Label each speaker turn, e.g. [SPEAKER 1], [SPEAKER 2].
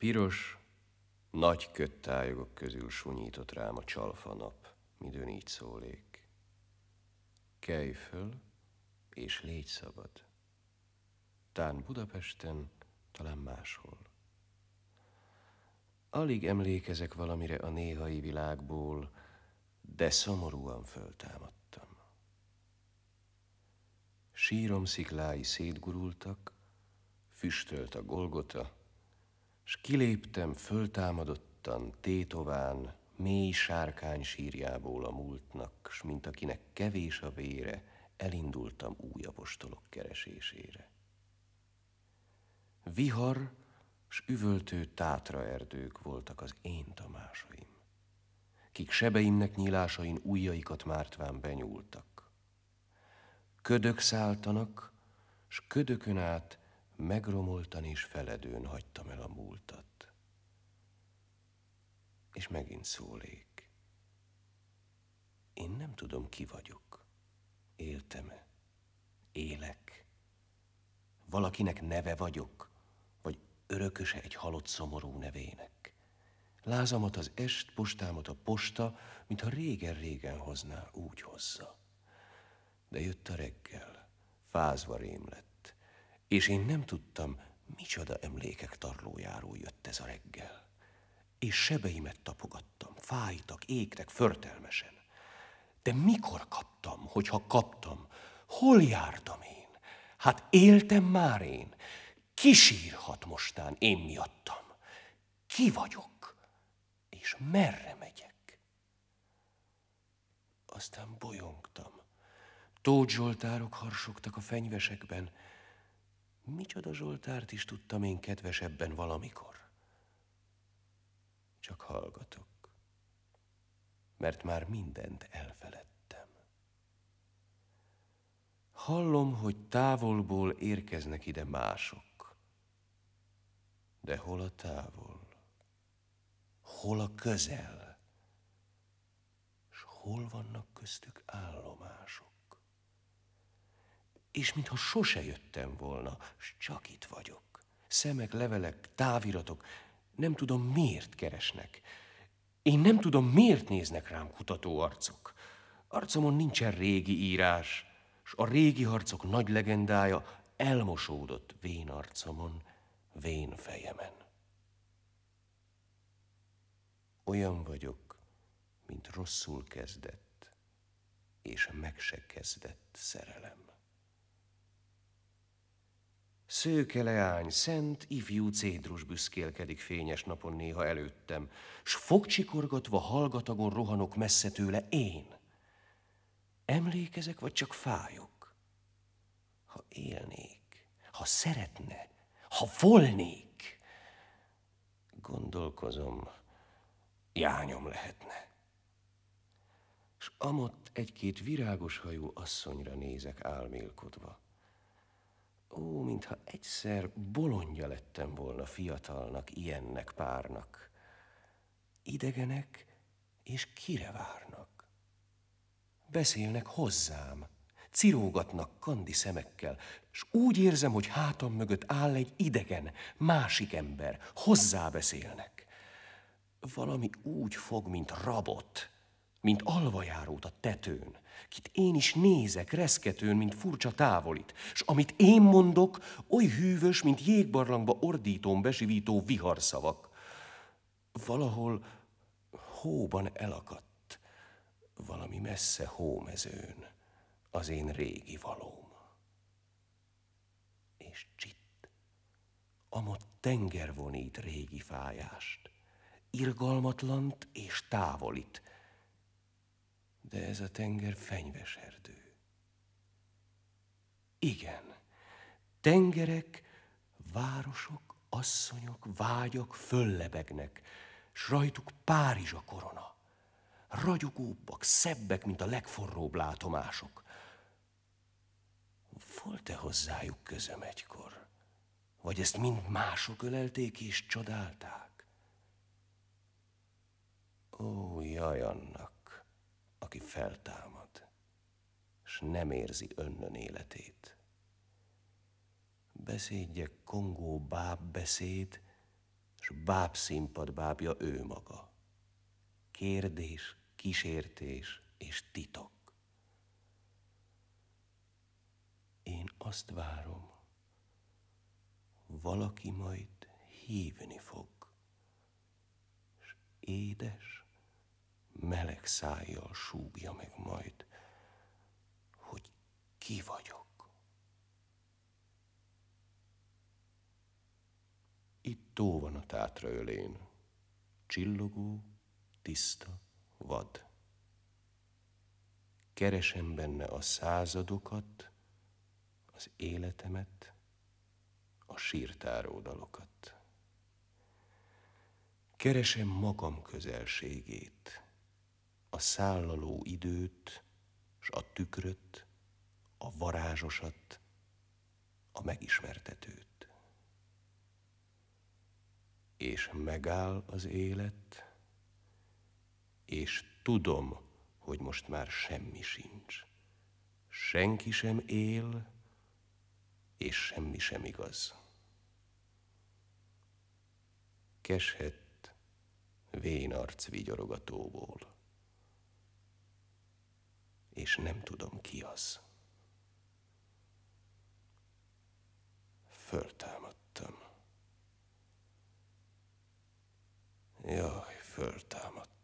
[SPEAKER 1] Piros, nagy köttályogok közül sunyított rám a csalfa nap, midőn így szólék. Kelj föl, és légy szabad. Tán Budapesten, talán máshol. Alig emlékezek valamire a néhai világból, de szomorúan föltámadtam. Sírom sziklái szétgurultak, füstölt a golgota, s kiléptem föltámadottan, tétován, mély sárkány sírjából a múltnak, s mint akinek kevés a vére, elindultam új apostolok keresésére. Vihar s üvöltő tátraerdők voltak az én tamásaim, kik sebeimnek nyílásain ujjaikat mártván benyúltak. Ködök szálltanak, s ködökön át megromoltan és feledőn hagytam el a múltat. És megint szólék. Én nem tudom, ki vagyok. Éltem-e? Élek? Valakinek neve vagyok? Vagy örököse egy halott szomorú nevének? Lázamat az est, postámat a posta, mintha régen-régen hozná, úgy hozza. De jött a reggel, fázva rém lett és én nem tudtam, micsoda emlékek tarlójáról jött ez a reggel. És sebeimet tapogattam, fájtak, égtek, förtelmesen. De mikor kaptam, hogyha kaptam? Hol jártam én? Hát éltem már én. Kisírhat mostán én miattam. Ki vagyok? És merre megyek? Aztán bolyongtam. Tóth Zsoltárok harsogtak a fenyvesekben, Micsoda Zsoltárt is tudtam én kedvesebben valamikor. Csak hallgatok, mert már mindent elfeledtem. Hallom, hogy távolból érkeznek ide mások. De hol a távol? Hol a közel? S hol vannak köztük állomások? és mintha sose jöttem volna, s csak itt vagyok. Szemek, levelek, táviratok, nem tudom miért keresnek. Én nem tudom miért néznek rám kutató arcok. Arcomon nincsen régi írás, s a régi harcok nagy legendája elmosódott vén arcomon, vén fejemen. Olyan vagyok, mint rosszul kezdett és meg se kezdett szerelem. Szőke leány, szent, ifjú cédrus büszkélkedik fényes napon néha előttem, s fogcsikorgatva hallgatagon rohanok messze tőle én. Emlékezek, vagy csak fájok? Ha élnék, ha szeretne, ha volnék, gondolkozom, jányom lehetne. S amott egy-két virágos hajú asszonyra nézek álmélkodva Ó, mintha egyszer bolondja lettem volna fiatalnak, ilyennek párnak. Idegenek és kire várnak. Beszélnek hozzám, cirógatnak kandi szemekkel, s úgy érzem, hogy hátam mögött áll egy idegen, másik ember, hozzá beszélnek. Valami úgy fog, mint rabot, mint alvajárót a tetőn, kit én is nézek reszketőn, mint furcsa távolit, s amit én mondok, oly hűvös, mint jégbarlangba ordítón besivító viharszavak. Valahol hóban elakadt, valami messze hómezőn az én régi valóm. És csitt, amott tenger vonít régi fájást, irgalmatlant és távolit, de ez a tenger fenyves erdő. Igen, tengerek, városok, asszonyok, vágyak föllebegnek, s rajtuk Párizs a korona. Ragyogóbbak, szebbek, mint a legforróbb látomások. Volt-e hozzájuk közöm egykor? Vagy ezt mind mások ölelték és csodálták? Ó, jaj annak! aki feltámad, s nem érzi önnön életét. Beszédje kongó báb beszéd, s báb színpad bábja ő maga. Kérdés, kísértés és titok. Én azt várom, valaki majd hívni fog, s édes, meleg szájjal súgja meg majd, hogy ki vagyok. Itt tó van a tátra ölén, csillogó, tiszta, vad. Keresem benne a századokat, az életemet, a sírtáró dalokat. Keresem magam közelségét, a szállaló időt, s a tükröt, a varázsosat, a megismertetőt. És megáll az élet, és tudom, hogy most már semmi sincs. Senki sem él, és semmi sem igaz. Keshet vén arc vigyorogatóból és nem tudom ki az. Föltámadtam. Jaj, föltámadtam.